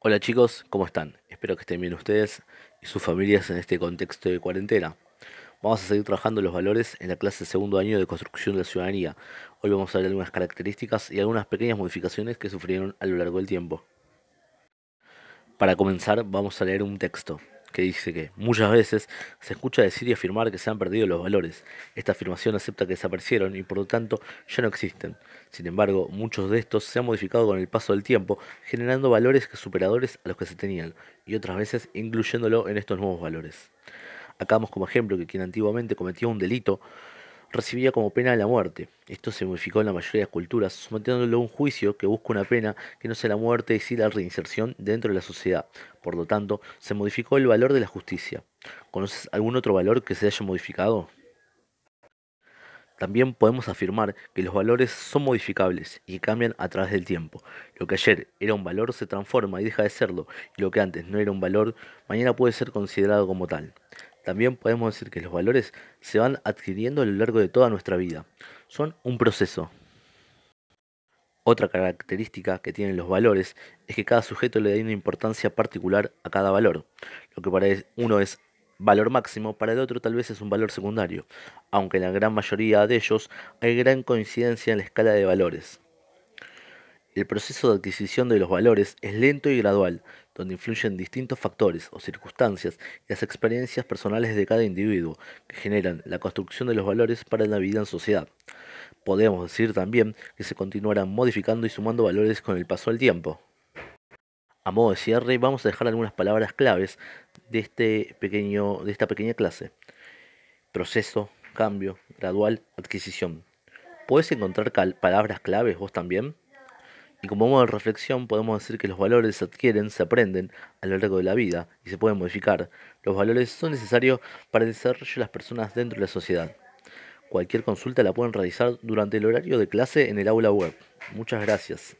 Hola chicos, ¿cómo están? Espero que estén bien ustedes y sus familias en este contexto de cuarentena. Vamos a seguir trabajando los valores en la clase de segundo año de construcción de la ciudadanía. Hoy vamos a ver algunas características y algunas pequeñas modificaciones que sufrieron a lo largo del tiempo. Para comenzar, vamos a leer un texto que dice que muchas veces se escucha decir y afirmar que se han perdido los valores. Esta afirmación acepta que desaparecieron y por lo tanto ya no existen. Sin embargo, muchos de estos se han modificado con el paso del tiempo, generando valores superadores a los que se tenían, y otras veces incluyéndolo en estos nuevos valores. Acabamos como ejemplo que quien antiguamente cometía un delito recibía como pena la muerte. Esto se modificó en la mayoría de las culturas, sometiéndolo a un juicio que busca una pena que no sea la muerte y sí la reinserción dentro de la sociedad. Por lo tanto, se modificó el valor de la justicia. ¿Conoces algún otro valor que se haya modificado? También podemos afirmar que los valores son modificables y cambian a través del tiempo. Lo que ayer era un valor se transforma y deja de serlo, y lo que antes no era un valor, mañana puede ser considerado como tal. También podemos decir que los valores se van adquiriendo a lo largo de toda nuestra vida. Son un proceso. Otra característica que tienen los valores es que cada sujeto le da una importancia particular a cada valor. Lo que para uno es valor máximo, para el otro tal vez es un valor secundario, aunque en la gran mayoría de ellos hay gran coincidencia en la escala de valores. El proceso de adquisición de los valores es lento y gradual, donde influyen distintos factores o circunstancias y las experiencias personales de cada individuo, que generan la construcción de los valores para la vida en sociedad. Podemos decir también que se continuarán modificando y sumando valores con el paso del tiempo. A modo de cierre, vamos a dejar algunas palabras claves de, este pequeño, de esta pequeña clase. Proceso, cambio, gradual, adquisición. ¿Puedes encontrar palabras claves vos también? Y como modo de reflexión podemos decir que los valores se adquieren, se aprenden a lo largo de la vida y se pueden modificar. Los valores son necesarios para el desarrollo de las personas dentro de la sociedad. Cualquier consulta la pueden realizar durante el horario de clase en el aula web. Muchas gracias.